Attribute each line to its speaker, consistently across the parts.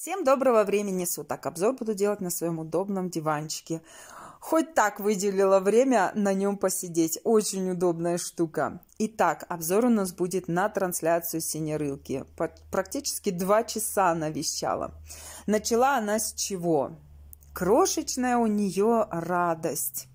Speaker 1: Всем доброго времени суток. Обзор буду делать на своем удобном диванчике. Хоть так выделила время на нем посидеть. Очень удобная штука. Итак, обзор у нас будет на трансляцию синерылки. Практически два часа она вещала. Начала она с чего? Крошечная у нее радость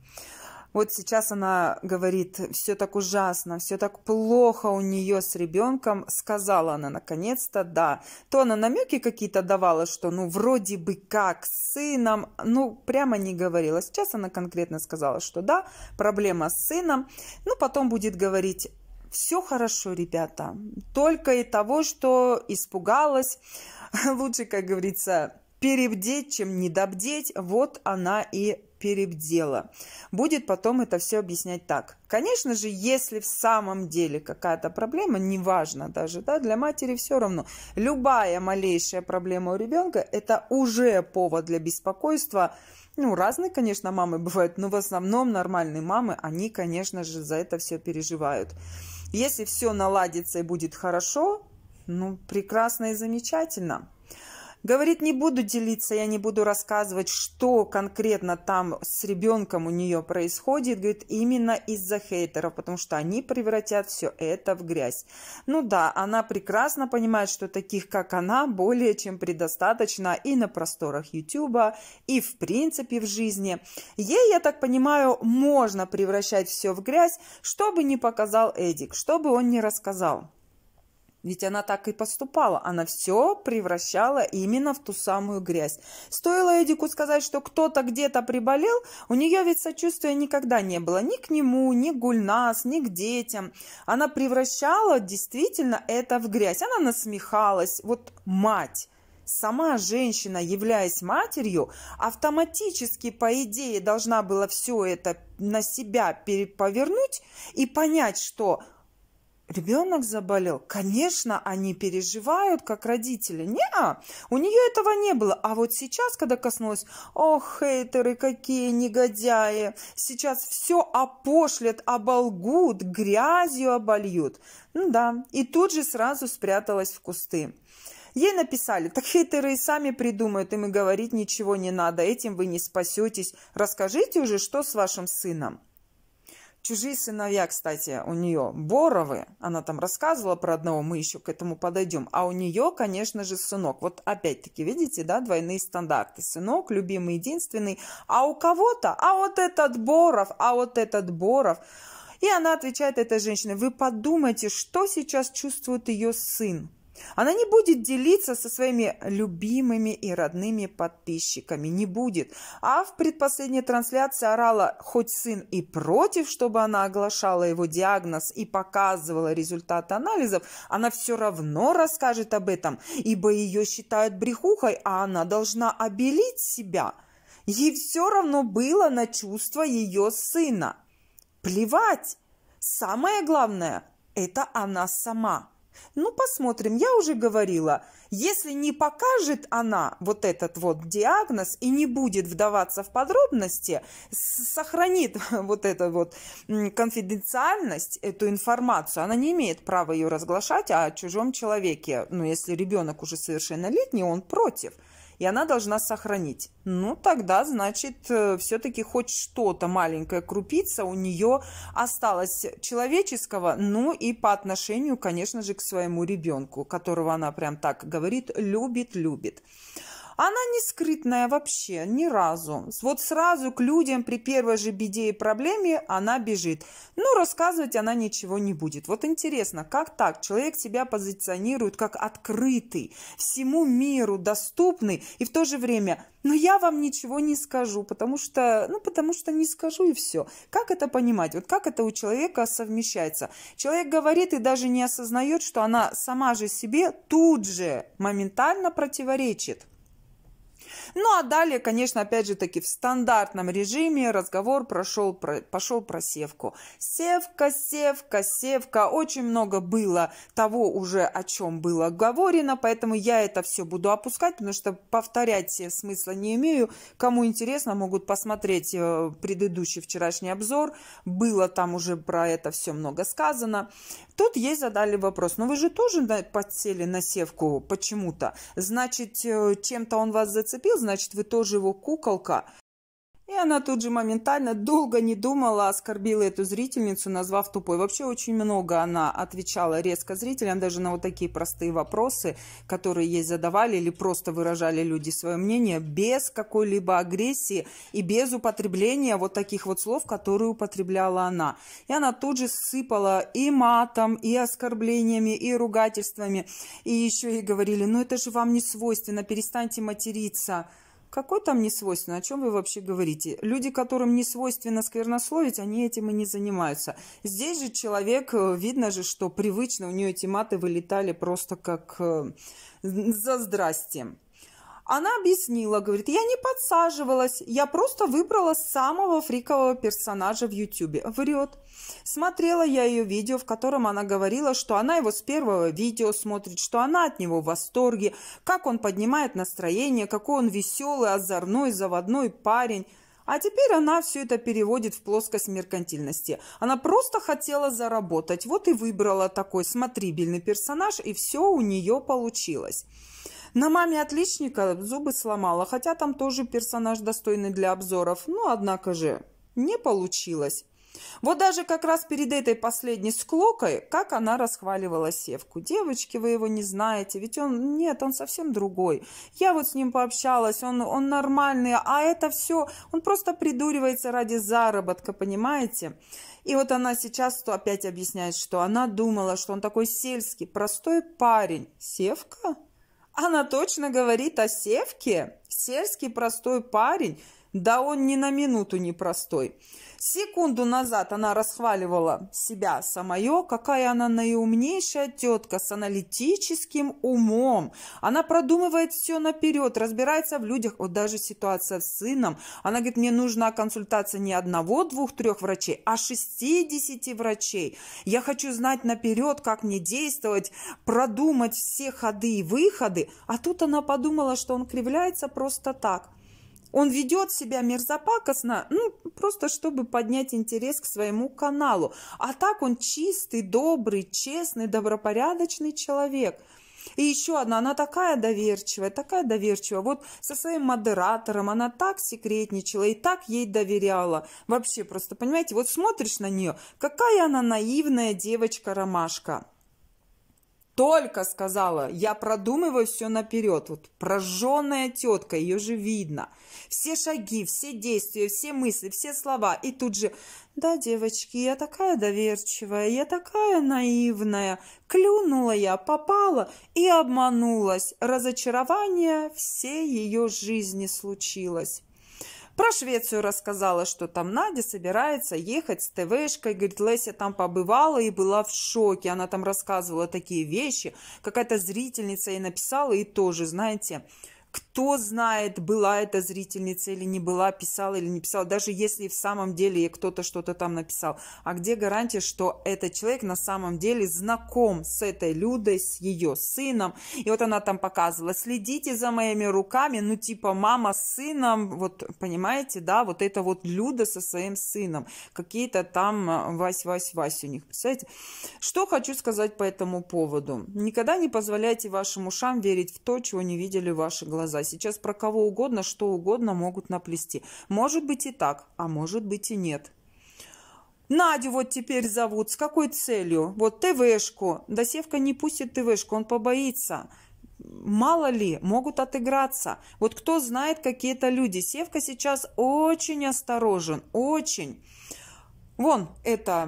Speaker 1: вот сейчас она говорит, все так ужасно, все так плохо у нее с ребенком, сказала она наконец-то, да. То она намеки какие-то давала, что ну вроде бы как с сыном, ну прямо не говорила. Сейчас она конкретно сказала, что да, проблема с сыном. Ну потом будет говорить, все хорошо, ребята, только и того, что испугалась, лучше, как говорится, перебдеть, чем недобдеть, вот она и перебдела. Будет потом это все объяснять так. Конечно же, если в самом деле какая-то проблема, неважно даже, да, для матери все равно, любая малейшая проблема у ребенка – это уже повод для беспокойства. Ну, разные, конечно, мамы бывают, но в основном нормальные мамы, они, конечно же, за это все переживают. Если все наладится и будет хорошо, ну, прекрасно и замечательно – Говорит, не буду делиться, я не буду рассказывать, что конкретно там с ребенком у нее происходит. Говорит, именно из-за хейтеров, потому что они превратят все это в грязь. Ну да, она прекрасно понимает, что таких, как она, более чем предостаточно и на просторах Ютуба, и в принципе в жизни. Ей, я так понимаю, можно превращать все в грязь, чтобы не показал Эдик, чтобы он не рассказал. Ведь она так и поступала. Она все превращала именно в ту самую грязь. Стоило Эдику сказать, что кто-то где-то приболел, у нее ведь сочувствия никогда не было. Ни к нему, ни к Гульнас, ни к детям. Она превращала действительно это в грязь. Она насмехалась. Вот мать сама женщина, являясь матерью, автоматически, по идее, должна была все это на себя повернуть и понять, что ребенок заболел, конечно, они переживают, как родители. Не, у нее этого не было. А вот сейчас, когда коснулась, ох, хейтеры, какие негодяи, сейчас все опошлят, оболгут, грязью обольют. Ну да, и тут же сразу спряталась в кусты. Ей написали, так хейтеры и сами придумают, им и говорить ничего не надо, этим вы не спасетесь. Расскажите уже, что с вашим сыном. Чужие сыновья, кстати, у нее Боровы. Она там рассказывала про одного, мы еще к этому подойдем. А у нее, конечно же, сынок. Вот опять-таки, видите, да, двойные стандарты. Сынок, любимый, единственный. А у кого-то, а вот этот Боров, а вот этот Боров. И она отвечает этой женщине, вы подумайте, что сейчас чувствует ее сын. Она не будет делиться со своими любимыми и родными подписчиками, не будет. А в предпоследней трансляции орала хоть сын и против, чтобы она оглашала его диагноз и показывала результаты анализов, она все равно расскажет об этом, ибо ее считают брехухой, а она должна обелить себя. Ей все равно было на чувство ее сына. Плевать! Самое главное – это она сама – ну, посмотрим. Я уже говорила, если не покажет она вот этот вот диагноз и не будет вдаваться в подробности, сохранит вот эту вот конфиденциальность, эту информацию, она не имеет права ее разглашать а о чужом человеке. но ну, если ребенок уже совершеннолетний, он против – и она должна сохранить. Ну, тогда, значит, э, все-таки хоть что-то маленькая крупица у нее осталось человеческого, ну и по отношению, конечно же, к своему ребенку, которого она прям так говорит, любит-любит. Она не скрытная вообще, ни разу. Вот сразу к людям при первой же беде и проблеме она бежит. Ну, рассказывать она ничего не будет. Вот интересно, как так? Человек себя позиционирует как открытый, всему миру доступный, и в то же время, но «Ну, я вам ничего не скажу, потому что, ну, потому что не скажу и все. Как это понимать? Вот как это у человека совмещается? Человек говорит и даже не осознает, что она сама же себе тут же моментально противоречит. Ну а далее, конечно, опять же таки в стандартном режиме разговор прошел, про, пошел про севку. Севка, севка, севка. Очень много было того уже, о чем было говорено, поэтому я это все буду опускать, потому что повторять смысла не имею. Кому интересно, могут посмотреть э, предыдущий вчерашний обзор. Было там уже про это все много сказано. Тут ей задали вопрос, ну вы же тоже подсели на севку почему-то. Значит, э, чем-то он вас зацепил зацепил, значит, вы тоже его куколка. И она тут же моментально, долго не думала, оскорбила эту зрительницу, назвав тупой. Вообще очень много она отвечала резко зрителям, даже на вот такие простые вопросы, которые ей задавали или просто выражали люди свое мнение, без какой-либо агрессии и без употребления вот таких вот слов, которые употребляла она. И она тут же сыпала и матом, и оскорблениями, и ругательствами. И еще ей говорили, ну это же вам не свойственно, перестаньте материться. Какой там не свойственно? О чем вы вообще говорите? Люди, которым не свойственно сквернословить, они этим и не занимаются. Здесь же человек, э, видно же, что привычно у нее эти маты вылетали просто как э, за здрасте. Она объяснила, говорит, я не подсаживалась, я просто выбрала самого фрикового персонажа в Ютубе. Врет. Смотрела я ее видео, в котором она говорила, что она его с первого видео смотрит, что она от него в восторге, как он поднимает настроение, какой он веселый, озорной, заводной парень. А теперь она все это переводит в плоскость меркантильности. Она просто хотела заработать, вот и выбрала такой смотрибельный персонаж, и все у нее получилось. На маме отличника зубы сломала, хотя там тоже персонаж достойный для обзоров, но ну, однако же не получилось. Вот даже как раз перед этой последней склокой, как она расхваливала Севку. «Девочки, вы его не знаете, ведь он... Нет, он совсем другой. Я вот с ним пообщалась, он, он нормальный, а это все... Он просто придуривается ради заработка, понимаете?» И вот она сейчас то опять объясняет, что она думала, что он такой сельский, простой парень. «Севка?» Она точно говорит о Севке? Сельский простой парень, да он ни на минуту не простой. Секунду назад она расхваливала себя самое, какая она наиумнейшая тетка с аналитическим умом. Она продумывает все наперед, разбирается в людях, вот даже ситуация с сыном. Она говорит, мне нужна консультация не одного, двух, трех врачей, а 60 врачей. Я хочу знать наперед, как мне действовать, продумать все ходы и выходы. А тут она подумала, что он кривляется просто так – он ведет себя мерзопакостно, ну, просто чтобы поднять интерес к своему каналу. А так он чистый, добрый, честный, добропорядочный человек. И еще одна, она такая доверчивая, такая доверчивая. Вот со своим модератором она так секретничала и так ей доверяла. Вообще просто, понимаете, вот смотришь на нее, какая она наивная девочка-ромашка только сказала, я продумываю все наперед. Вот прожженная тетка, ее же видно. Все шаги, все действия, все мысли, все слова. И тут же, да, девочки, я такая доверчивая, я такая наивная. Клюнула я, попала и обманулась. Разочарование всей ее жизни случилось. Про Швецию рассказала, что там Надя собирается ехать с ТВшкой. Говорит, Леся там побывала и была в шоке. Она там рассказывала такие вещи. Какая-то зрительница ей написала и тоже, знаете, кто знает, была эта зрительница или не была, писала или не писала, даже если в самом деле кто-то что-то там написал. А где гарантия, что этот человек на самом деле знаком с этой Людой, с ее сыном? И вот она там показывала, следите за моими руками, ну типа мама с сыном, вот понимаете, да, вот это вот Люда со своим сыном, какие-то там э, Вась-Вась-Вась у них, представляете? Что хочу сказать по этому поводу? Никогда не позволяйте вашим ушам верить в то, чего не видели ваши глаза глаза. Сейчас про кого угодно, что угодно могут наплести. Может быть и так, а может быть и нет. Надю вот теперь зовут. С какой целью? Вот ТВшку. Досевка не пустит ТВшку, он побоится мало ли, могут отыграться. Вот кто знает, какие-то люди. Севка сейчас очень осторожен, очень. Вон это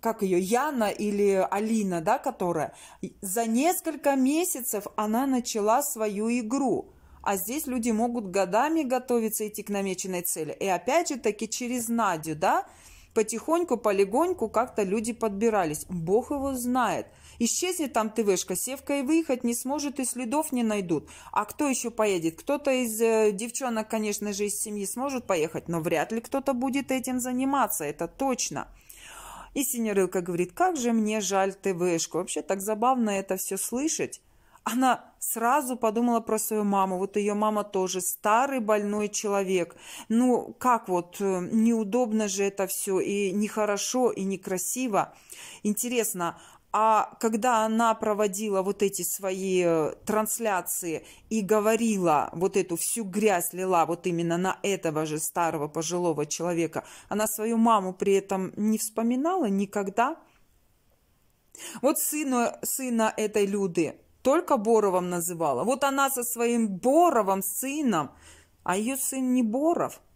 Speaker 1: как ее, Яна или Алина, да, которая, за несколько месяцев она начала свою игру. А здесь люди могут годами готовиться идти к намеченной цели. И опять же таки через Надю, да, потихоньку, полегоньку как-то люди подбирались. Бог его знает. Исчезнет там ТВшка, Севка и выехать не сможет, и следов не найдут. А кто еще поедет? Кто-то из э, девчонок, конечно же, из семьи сможет поехать, но вряд ли кто-то будет этим заниматься, это точно. И Синерылка говорит, как же мне жаль ТВшку. Вообще так забавно это все слышать. Она сразу подумала про свою маму. Вот ее мама тоже старый больной человек. Ну, как вот, э, неудобно же это все, и нехорошо, и некрасиво. Интересно, а когда она проводила вот эти свои э, трансляции и говорила вот эту всю грязь лила вот именно на этого же старого пожилого человека, она свою маму при этом не вспоминала никогда. Вот сына, сына этой Люды только Боровым называла. Вот она со своим Боровым сыном, а ее сын не Боров –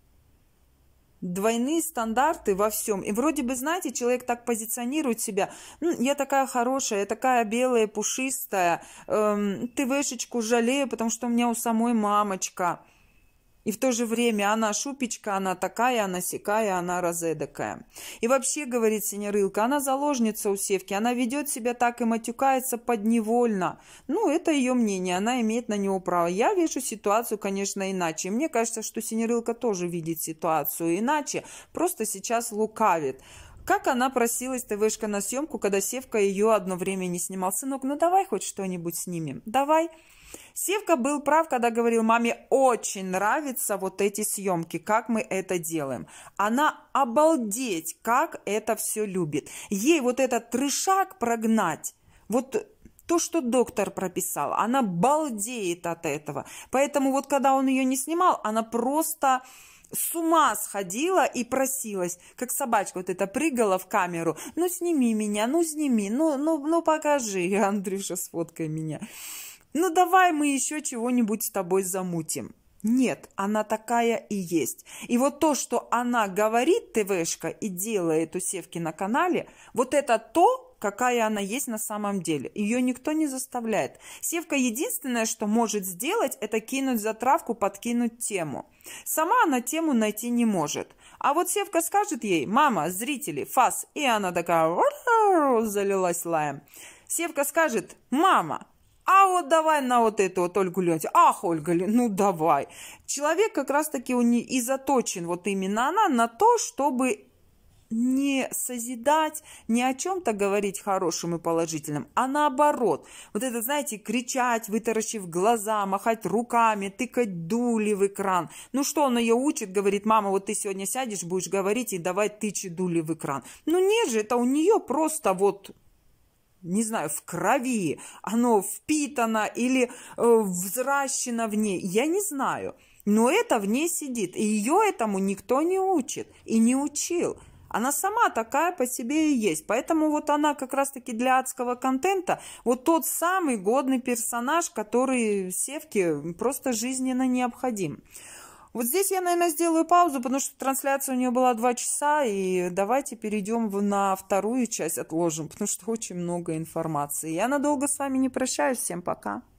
Speaker 1: двойные стандарты во всем. И вроде бы, знаете, человек так позиционирует себя. Ну, я такая хорошая, я такая белая, пушистая, эм, вышечку жалею, потому что у меня у самой мамочка. И в то же время она шупечка, она такая, она сякая, она розедакая. И вообще, говорит Синерылка, она заложница у Севки, она ведет себя так и матюкается подневольно. Ну, это ее мнение, она имеет на него право. Я вижу ситуацию, конечно, иначе. Мне кажется, что Синерылка тоже видит ситуацию иначе, просто сейчас лукавит. Как она просилась ТВшка на съемку, когда Севка ее одно время не снимал. «Сынок, ну давай хоть что-нибудь снимем, давай». Севка был прав, когда говорил маме, очень нравятся вот эти съемки, как мы это делаем. Она обалдеть, как это все любит. Ей вот этот трешак прогнать, вот то, что доктор прописал, она балдеет от этого. Поэтому вот когда он ее не снимал, она просто с ума сходила и просилась, как собачка вот это прыгала в камеру. Ну сними меня, ну сними, ну, ну, ну покажи, Андрюша, сфоткай меня ну давай мы еще чего-нибудь с тобой замутим. Нет, она такая и есть. И вот то, что она говорит, ТВшка, и делает у Севки на канале, вот это то, какая она есть на самом деле. Ее никто не заставляет. Севка единственное, что может сделать, это кинуть затравку, подкинуть тему. Сама она тему найти не может. А вот Севка скажет ей, мама, зрители, фас, и она такая залилась лаем. Севка скажет, мама, а вот давай на вот эту вот Ольгу Леонтьеву. Ах, Ольга ну давай. Человек как раз-таки он и заточен, вот именно она, на то, чтобы не созидать, не о чем-то говорить хорошим и положительным, а наоборот. Вот это, знаете, кричать, вытаращив глаза, махать руками, тыкать дули в экран. Ну что он ее учит, говорит, мама, вот ты сегодня сядешь, будешь говорить, и давай тычи дули в экран. Ну нет же, это у нее просто вот не знаю, в крови, оно впитано или э, взращено в ней, я не знаю. Но это в ней сидит, и ее этому никто не учит и не учил. Она сама такая по себе и есть. Поэтому вот она как раз-таки для адского контента вот тот самый годный персонаж, который Севке просто жизненно необходим. Вот здесь я, наверное, сделаю паузу, потому что трансляция у нее была 2 часа, и давайте перейдем на вторую часть отложим, потому что очень много информации. Я надолго с вами не прощаюсь. Всем пока.